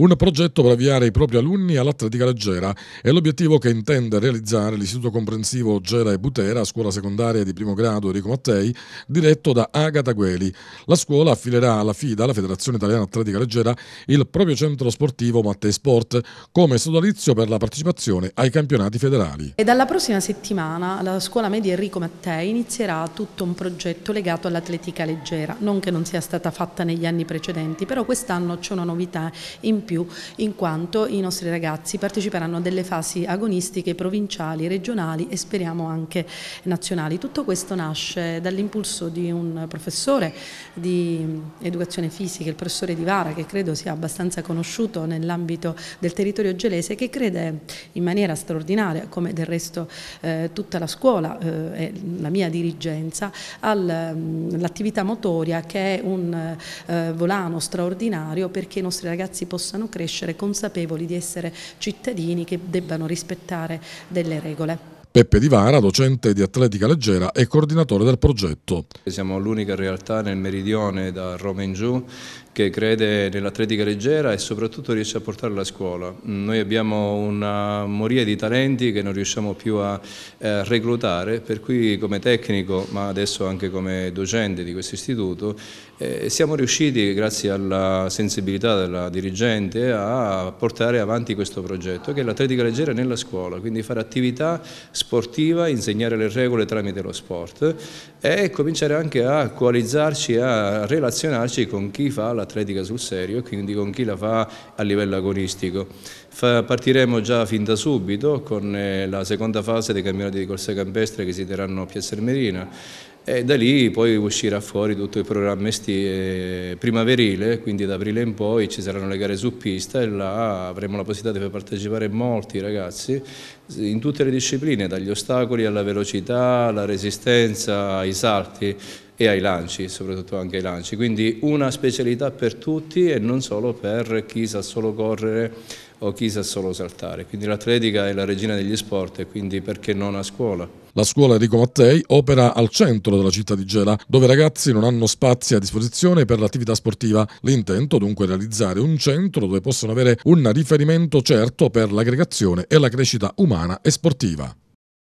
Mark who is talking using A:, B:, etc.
A: Un progetto per avviare i propri alunni all'atletica leggera è l'obiettivo che intende realizzare l'Istituto Comprensivo Gera e Butera, scuola secondaria di primo grado Enrico Mattei, diretto da Agata Gueli. La scuola affilerà alla FIDA, la Federazione Italiana Atletica Leggera, il proprio centro sportivo Mattei Sport come sodalizio per la partecipazione ai campionati federali.
B: E dalla prossima settimana la scuola media Enrico Mattei inizierà tutto un progetto legato all'atletica leggera, non che non sia stata fatta negli anni precedenti, però quest'anno c'è una novità importante più in quanto i nostri ragazzi parteciperanno a delle fasi agonistiche provinciali, regionali e speriamo anche nazionali. Tutto questo nasce dall'impulso di un professore di educazione fisica, il professore Di Vara, che credo sia abbastanza conosciuto nell'ambito del territorio gelese, che crede in maniera straordinaria, come del resto eh, tutta la scuola eh, e la mia dirigenza, all'attività mm, motoria che è un eh, volano straordinario perché i nostri ragazzi possano possano crescere consapevoli di essere cittadini che debbano rispettare delle regole.
A: Peppe Di Vara, docente di atletica leggera e coordinatore del progetto.
C: Siamo l'unica realtà nel meridione da Roma in giù che crede nell'atletica leggera e soprattutto riesce a portarla a scuola. Noi abbiamo una moria di talenti che non riusciamo più a eh, reclutare, per cui come tecnico, ma adesso anche come docente di questo istituto, eh, siamo riusciti, grazie alla sensibilità della dirigente, a portare avanti questo progetto, che è l'atletica leggera nella scuola, quindi fare attività sportiva, insegnare le regole tramite lo sport eh, e cominciare anche a coalizzarci, a relazionarci con chi fa l'atletica sul serio, quindi con chi la fa a livello agonistico. partiremo già fin da subito con eh, la seconda fase dei campionati di corsa campestre che si terranno a Piazza Merina e da lì poi uscirà fuori tutto il programma eh, primaverile, quindi da aprile in poi ci saranno le gare su pista e là avremo la possibilità di far partecipare molti ragazzi in tutte le discipline, dagli ostacoli alla velocità, alla resistenza, ai salti e ai lanci, soprattutto anche ai lanci. Quindi una specialità per tutti e non solo per chi sa solo correre o chi sa solo saltare. Quindi l'atletica è la regina degli sport e quindi perché non a scuola?
A: La scuola Enrico Mattei opera al centro della città di Gela, dove i ragazzi non hanno spazi a disposizione per l'attività sportiva. L'intento dunque è realizzare un centro dove possono avere un riferimento certo per l'aggregazione e la crescita umana e sportiva.